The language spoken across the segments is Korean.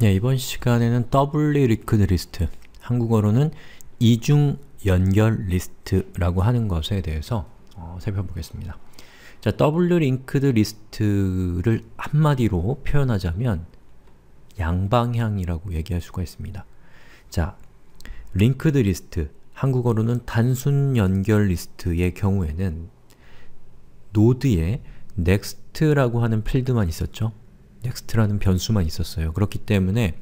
네, 이번 시간에는 더블리 리크드 리스트, 한국어로는 이중 연결 리스트라고 하는 것에 대해서 어, 살펴보겠습니다. 자, 더블리 링크드 리스트를 한마디로 표현하자면 양방향이라고 얘기할 수가 있습니다. 자, 링크드 리스트, 한국어로는 단순 연결 리스트의 경우에는 노드에 next라고 하는 필드만 있었죠. next라는 변수만 있었어요. 그렇기 때문에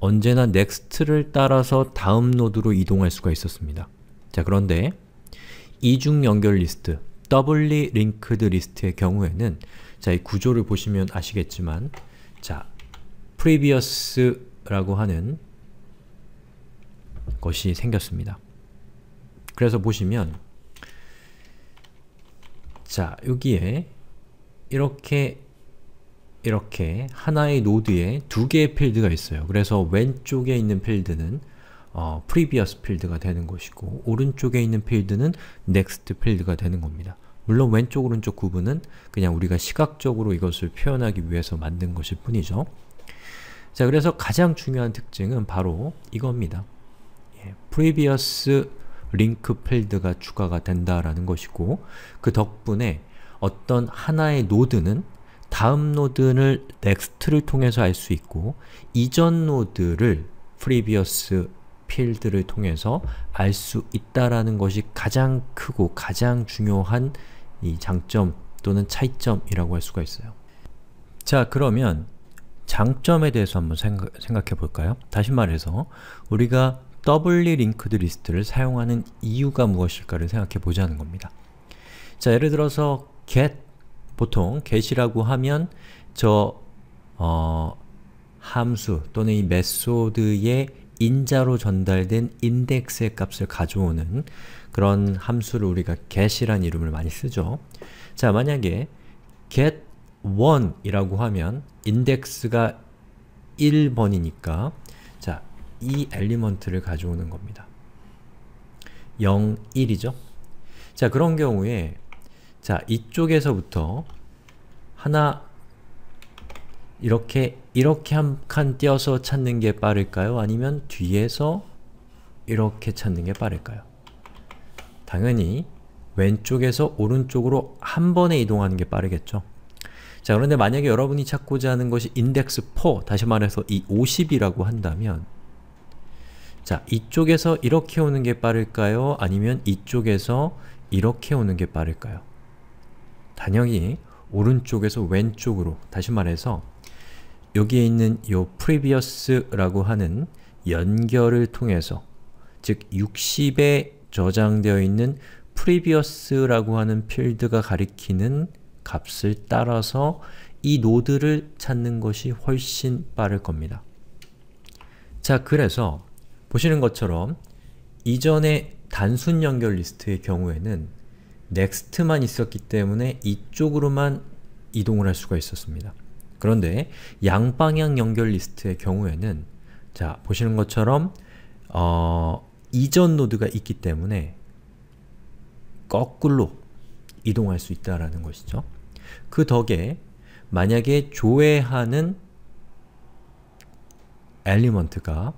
언제나 next를 따라서 다음 노드로 이동할 수가 있었습니다. 자 그런데 이중 연결 리스트, doubly linked 리스트의 경우에는 자이 구조를 보시면 아시겠지만 자 previous라고 하는 것이 생겼습니다. 그래서 보시면 자 여기에 이렇게 이렇게 하나의 노드에 두 개의 필드가 있어요. 그래서 왼쪽에 있는 필드는 어, previous 필드가 되는 것이고 오른쪽에 있는 필드는 next 필드가 되는 겁니다. 물론 왼쪽 오른쪽 구분은 그냥 우리가 시각적으로 이것을 표현하기 위해서 만든 것일 뿐이죠. 자 그래서 가장 중요한 특징은 바로 이겁니다. 예, previous 링크 필드가 추가가 된다라는 것이고 그 덕분에 어떤 하나의 노드는 다음 노드를 next를 통해서 알 수 있고 이전 노드를 previous 필드를 통해서 알 수 있다라는 것이 가장 크고 가장 중요한 이 장점 또는 차이점이라고 할 수가 있어요. 자 그러면 장점에 대해서 한번 생각, 생각해 볼까요? 다시 말해서 우리가 doubly linked 리스트를 사용하는 이유가 무엇일까를 생각해 보자는 겁니다. 자 예를 들어서 get 보통 get이라고 하면 저 어, 함수 또는 이 메소드의 인자로 전달된 인덱스의 값을 가져오는 그런 함수를 우리가 get이란 이름을 많이 쓰죠. 자, 만약에 get1이라고 하면 인덱스가 1번이니까 자, 이 엘리먼트를 가져오는 겁니다. 0, 1이죠? 자, 그런 경우에 자, 이쪽에서부터 하나 이렇게 이렇게 한 칸 띄어서 찾는 게 빠를까요? 아니면 뒤에서 이렇게 찾는 게 빠를까요? 당연히 왼쪽에서 오른쪽으로 한 번에 이동하는 게 빠르겠죠. 자 그런데 만약에 여러분이 찾고자 하는 것이 인덱스 4, 다시 말해서 이 50이라고 한다면 자 이쪽에서 이렇게 오는 게 빠를까요? 아니면 이쪽에서 이렇게 오는 게 빠를까요? 단역이 오른쪽에서 왼쪽으로 다시 말해서 여기에 있는 요 previous라고 하는 연결을 통해서 즉 60에 저장되어 있는 previous라고 하는 필드가 가리키는 값을 따라서 이 노드를 찾는 것이 훨씬 빠를 겁니다. 자, 그래서 보시는 것처럼 이전의 단순 연결 리스트의 경우에는 넥스트만 있었기 때문에 이쪽으로만 이동을 할 수가 있었습니다. 그런데 양방향 연결 리스트의 경우에는 자 보시는 것처럼 어, 이전 노드가 있기 때문에 거꾸로 이동할 수 있다라는 것이죠. 그 덕에 만약에 조회하는 엘리먼트가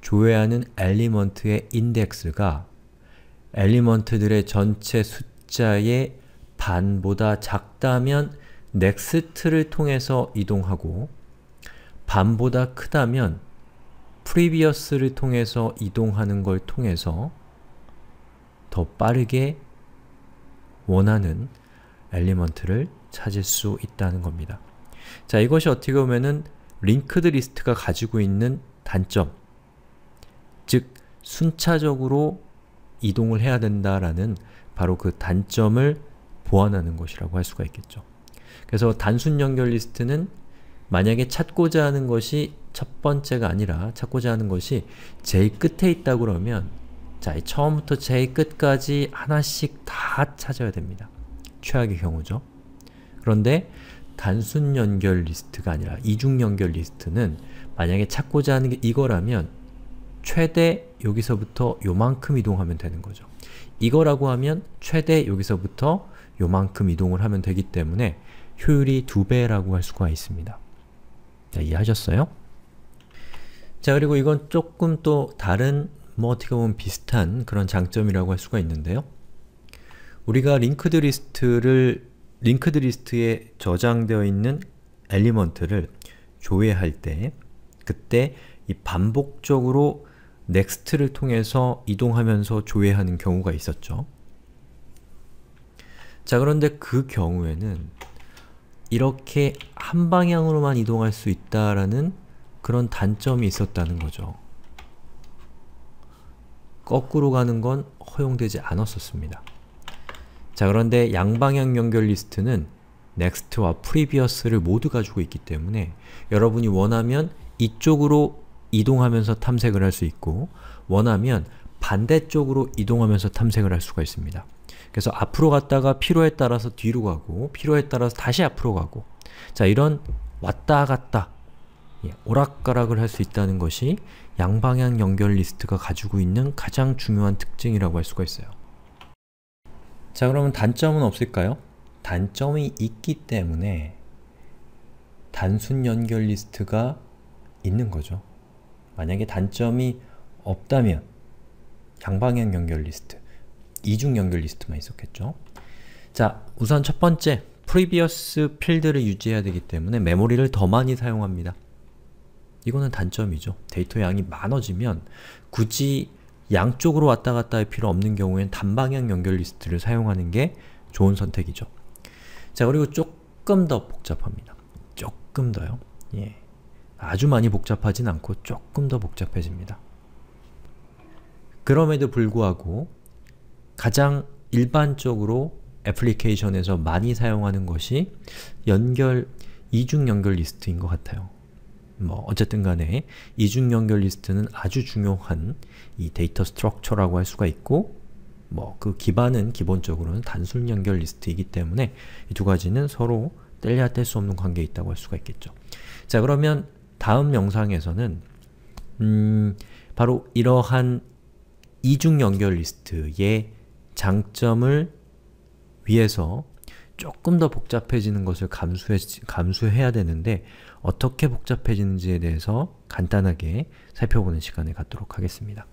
조회하는 엘리먼트의 인덱스가 엘리먼트들의 전체 숫 숫자의 반보다 작다면 next를 통해서 이동하고 반보다 크다면 previous를 통해서 이동하는 걸 통해서 더 빠르게 원하는 엘리먼트를 찾을 수 있다는 겁니다. 자, 이것이 어떻게 보면은 링크드 리스트가 가지고 있는 단점 즉, 순차적으로 이동을 해야 된다라는 바로 그 단점을 보완하는 것이라고 할 수가 있겠죠. 그래서 단순 연결 리스트는 만약에 찾고자 하는 것이 첫 번째가 아니라 찾고자 하는 것이 제일 끝에 있다 그러면 자, 처음부터 제일 끝까지 하나씩 다 찾아야 됩니다. 최악의 경우죠. 그런데 단순 연결 리스트가 아니라 이중 연결 리스트는 만약에 찾고자 하는 게 이거라면 최대 여기서부터 요만큼 이동하면 되는 거죠. 이거라고 하면 최대 여기서부터 요만큼 이동을 하면 되기 때문에 효율이 2배라고할 수가 있습니다. 자, 이해하셨어요? 자, 그리고 이건 조금 또 다른 뭐 어떻게 보면 비슷한 그런 장점이라고 할 수가 있는데요. 우리가 링크드 리스트를 링크드 리스트에 저장되어 있는 엘리먼트를 조회할 때 그때 이 반복적으로 넥스트를 통해서 이동하면서 조회하는 경우가 있었죠. 자 그런데 그 경우에는 이렇게 한 방향으로만 이동할 수 있다라는 그런 단점이 있었다는 거죠. 거꾸로 가는 건 허용되지 않았었습니다. 자 그런데 양방향 연결 리스트는 넥스트와 프리비어스를 모두 가지고 있기 때문에 여러분이 원하면 이쪽으로 이동하면서 탐색을 할 수 있고 원하면 반대쪽으로 이동하면서 탐색을 할 수가 있습니다. 그래서 앞으로 갔다가 필요에 따라서 뒤로 가고 필요에 따라서 다시 앞으로 가고 자 이런 왔다 갔다 예, 오락가락을 할 수 있다는 것이 양방향 연결 리스트가 가지고 있는 가장 중요한 특징이라고 할 수가 있어요. 자 그러면 단점은 없을까요? 단점이 있기 때문에 단순 연결 리스트가 있는 거죠. 만약에 단점이 없다면 양방향 연결 리스트, 이중 연결 리스트만 있었겠죠. 자, 우선 첫 번째, previous 필드를 유지해야 되기 때문에 메모리를 더 많이 사용합니다. 이거는 단점이죠. 데이터 양이 많아지면 굳이 양쪽으로 왔다 갔다 할 필요 없는 경우에는 단방향 연결 리스트를 사용하는 게 좋은 선택이죠. 자, 그리고 조금 더 복잡합니다. 조금 더요. 예. 아주 많이 복잡하진 않고 조금 더 복잡해집니다. 그럼에도 불구하고 가장 일반적으로 애플리케이션에서 많이 사용하는 것이 연결, 이중 연결 리스트인 것 같아요. 뭐 어쨌든 간에 이중 연결 리스트는 아주 중요한 이 데이터 스트럭처라고 할 수가 있고 뭐 그 기반은 기본적으로는 단순 연결 리스트이기 때문에 이 두 가지는 서로 뗄려야뗄 수 없는 관계에 있다고 할 수가 있겠죠. 자 그러면 다음 영상에서는 음, 바로 이러한 이중 연결 리스트의 장점을 위해서 조금 더 복잡해지는 것을 감수해, 감수해야 되는데 어떻게 복잡해지는지에 대해서 간단하게 살펴보는 시간을 갖도록 하겠습니다.